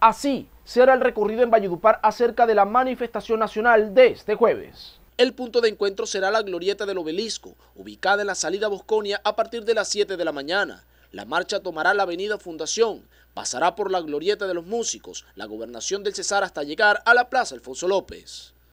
Así será el recorrido en Valledupar acerca de la manifestación nacional de este jueves. El punto de encuentro será la glorieta del obelisco, ubicada en la salida Bosconia a partir de las 7 de la mañana. La marcha tomará la avenida Fundación, pasará por la glorieta de los músicos, la gobernación del Cesar hasta llegar a la Plaza Alfonso López.